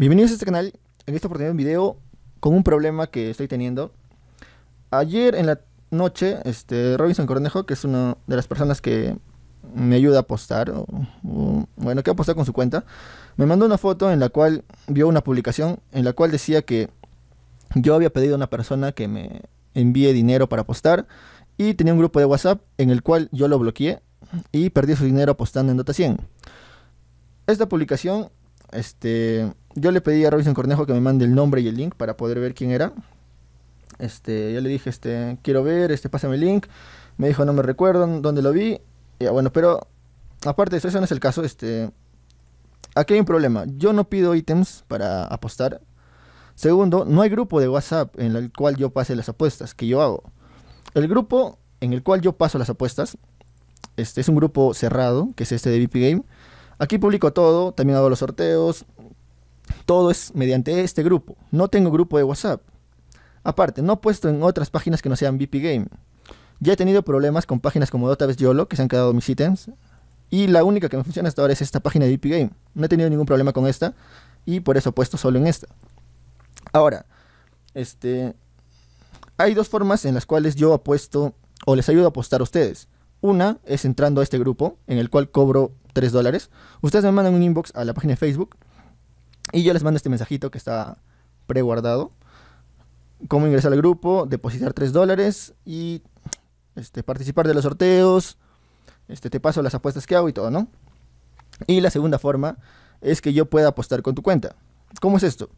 Bienvenidos a este canal, en esta oportunidad un video con un problema que estoy teniendo. Ayer en la noche, este, Robinson Cornejo, que es una de las personas que me ayuda a apostar, bueno, que apostar con su cuenta, me mandó una foto en la cual vio una publicación en la cual decía que yo había pedido a una persona que me envíe dinero para apostar y tenía un grupo de WhatsApp en el cual yo lo bloqueé y perdí su dinero apostando en Dota 100. Esta publicación este, yo le pedí a Robinson Cornejo que me mande el nombre y el link para poder ver quién era. Este, yo le dije, este, quiero ver, este, pásame el link. Me dijo, no me recuerdo dónde lo vi. bueno, pero aparte de eso, no es el caso. Este, aquí hay un problema. Yo no pido ítems para apostar. Segundo, no hay grupo de WhatsApp en el cual yo pase las apuestas que yo hago. El grupo en el cual yo paso las apuestas este, es un grupo cerrado, que es este de VP Game Aquí publico todo, también hago los sorteos. Todo es mediante este grupo. No tengo grupo de WhatsApp. Aparte, no he puesto en otras páginas que no sean VP Game. Ya he tenido problemas con páginas como Database YOLO, que se han quedado mis ítems. Y la única que me funciona hasta ahora es esta página de VP Game. No he tenido ningún problema con esta. Y por eso he puesto solo en esta. Ahora, este, hay dos formas en las cuales yo apuesto o les ayudo a apostar a ustedes. Una es entrando a este grupo, en el cual cobro 3 dólares. Ustedes me mandan un inbox a la página de Facebook y yo les mando este mensajito que está preguardado. Cómo ingresar al grupo, depositar 3 dólares y este, participar de los sorteos. Este, te paso las apuestas que hago y todo, ¿no? Y la segunda forma es que yo pueda apostar con tu cuenta. ¿Cómo es esto?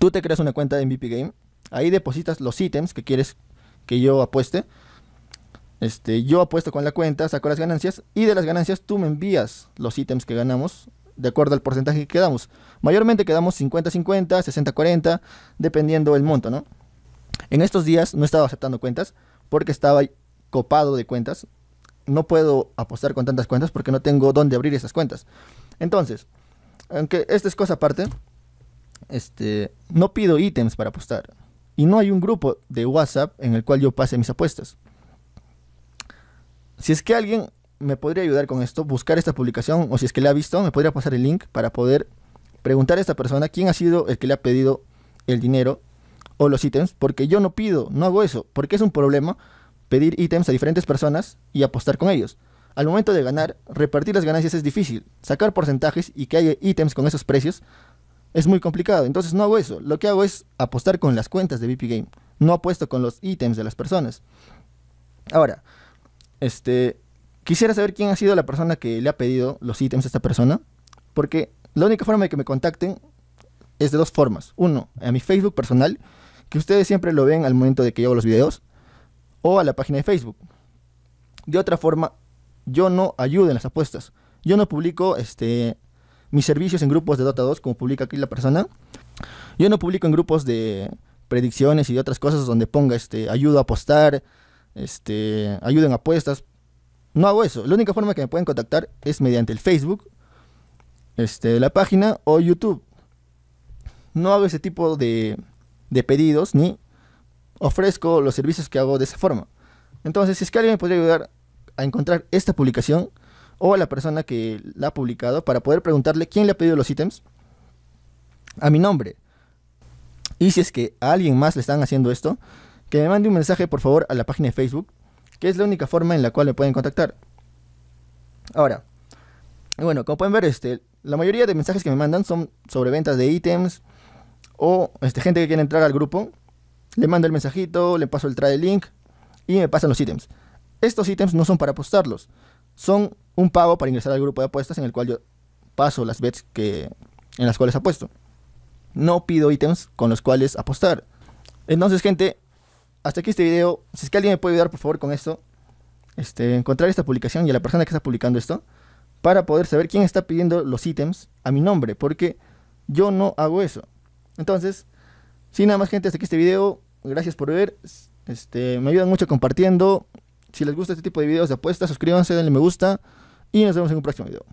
Tú te creas una cuenta de MVP Game, ahí depositas los ítems que quieres que yo apueste este, yo apuesto con la cuenta, saco las ganancias y de las ganancias tú me envías los ítems que ganamos de acuerdo al porcentaje que quedamos. Mayormente quedamos 50-50, 60-40, dependiendo el monto, ¿no? En estos días no estaba aceptando cuentas porque estaba copado de cuentas. No puedo apostar con tantas cuentas porque no tengo dónde abrir esas cuentas. Entonces, aunque esta es cosa aparte, este, no pido ítems para apostar. Y no hay un grupo de WhatsApp en el cual yo pase mis apuestas. Si es que alguien me podría ayudar con esto, buscar esta publicación, o si es que la ha visto, me podría pasar el link para poder preguntar a esta persona quién ha sido el que le ha pedido el dinero o los ítems, porque yo no pido, no hago eso, porque es un problema pedir ítems a diferentes personas y apostar con ellos. Al momento de ganar, repartir las ganancias es difícil, sacar porcentajes y que haya ítems con esos precios es muy complicado, entonces no hago eso, lo que hago es apostar con las cuentas de BP Game, no apuesto con los ítems de las personas. Ahora, este, quisiera saber quién ha sido la persona que le ha pedido los ítems a esta persona, porque la única forma de que me contacten es de dos formas. Uno, a mi Facebook personal, que ustedes siempre lo ven al momento de que yo hago los videos, o a la página de Facebook. De otra forma, yo no ayudo en las apuestas. Yo no publico este, mis servicios en grupos de Dota 2, como publica aquí la persona. Yo no publico en grupos de predicciones y de otras cosas donde ponga este, ayuda a apostar, este, ayuden a apuestas. No hago eso. La única forma que me pueden contactar es mediante el Facebook, este, la página o YouTube. No hago ese tipo de, de pedidos ni ofrezco los servicios que hago de esa forma. Entonces, si es que alguien me podría ayudar a encontrar esta publicación o a la persona que la ha publicado para poder preguntarle quién le ha pedido los ítems a mi nombre. Y si es que a alguien más le están haciendo esto, que me mande un mensaje por favor a la página de Facebook, que es la única forma en la cual me pueden contactar. Ahora, bueno, como pueden ver, este, la mayoría de mensajes que me mandan son sobre ventas de ítems o este, gente que quiere entrar al grupo. Le mando el mensajito, le paso el trade link y me pasan los ítems. Estos ítems no son para apostarlos, son un pago para ingresar al grupo de apuestas en el cual yo paso las bets que, en las cuales apuesto. No pido ítems con los cuales apostar. Entonces, gente, hasta aquí este video. Si es que alguien me puede ayudar, por favor, con esto. Este, encontrar esta publicación y a la persona que está publicando esto. Para poder saber quién está pidiendo los ítems a mi nombre. Porque yo no hago eso. Entonces, sin nada más, gente, hasta aquí este video. Gracias por ver. Este, me ayudan mucho compartiendo. Si les gusta este tipo de videos de apuestas, suscríbanse, denle me gusta. Y nos vemos en un próximo video.